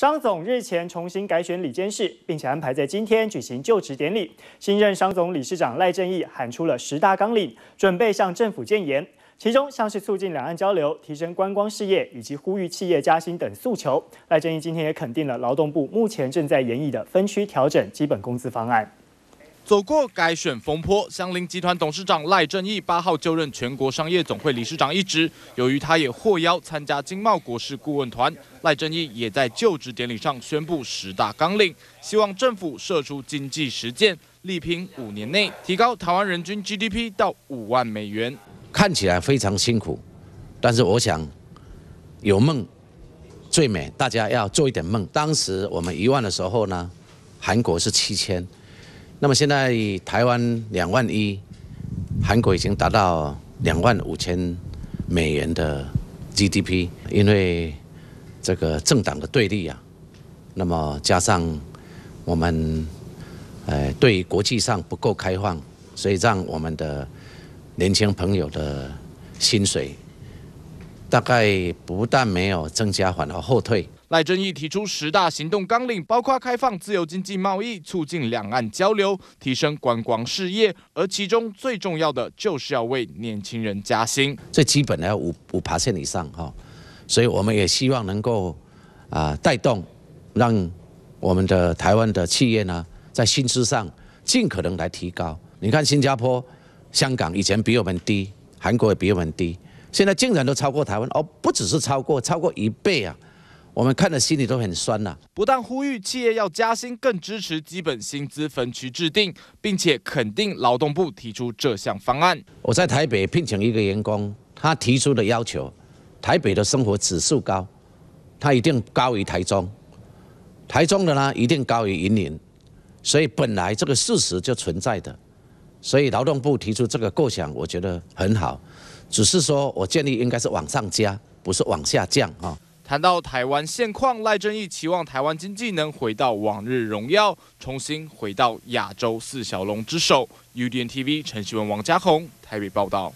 商总日前重新改选李监事，并且安排在今天举行就职典礼。新任商总理事长赖正义喊出了十大纲领，准备向政府建言。其中像是促进两岸交流、提升观光事业以及呼吁企业加薪等诉求，赖正义今天也肯定了劳动部目前正在研议的分区调整基本工资方案。走过改选风波，祥菱集团董事长赖正义八号就任全国商业总会理事长一职。由于他也获邀参加经贸国事顾问团，赖正义也在就职典礼上宣布十大纲领，希望政府设出经济实践，力拼五年内提高台湾人均 GDP 到五万美元。看起来非常辛苦，但是我想有梦最美，大家要做一点梦。当时我们一万的时候呢，韩国是七千。那么现在台湾两万一，韩国已经达到两万五千美元的 GDP，因为这个政党的对立啊，那么加上我们呃，对国际上不够开放，所以让我们的年轻朋友的薪水大概不但没有增加反而后退。赖振义提出十大行动纲领，包括开放自由经济贸易、促进两岸交流、提升观光事业，而其中最重要的就是要为年轻人加薪，最基本的要五五爬线以上哈，所以我们也希望能够啊带动，让我们的台湾的企业呢，在薪资上尽可能来提高。你看新加坡、香港以前比我们低，韩国也比我们低，现在竟然都超过台湾，哦，不只是超过，超过一倍啊。我们看的心里都很酸呐！不但呼吁企业要加薪，更支持基本薪资分区制定，并且肯定劳动部提出这项方案。我在台北聘请一个员工，他提出的要求，台北的生活指数高，他一定高于台中，台中的呢一定高于云林，所以本来这个事实就存在的，所以劳动部提出这个构想，我觉得很好，只是说我建议应该是往上加，不是往下降啊。谈到台湾现况，赖正义期望台湾经济能回到往日荣耀，重新回到亚洲四小龙之首。UTV d n 陈希文、王家宏台北报道。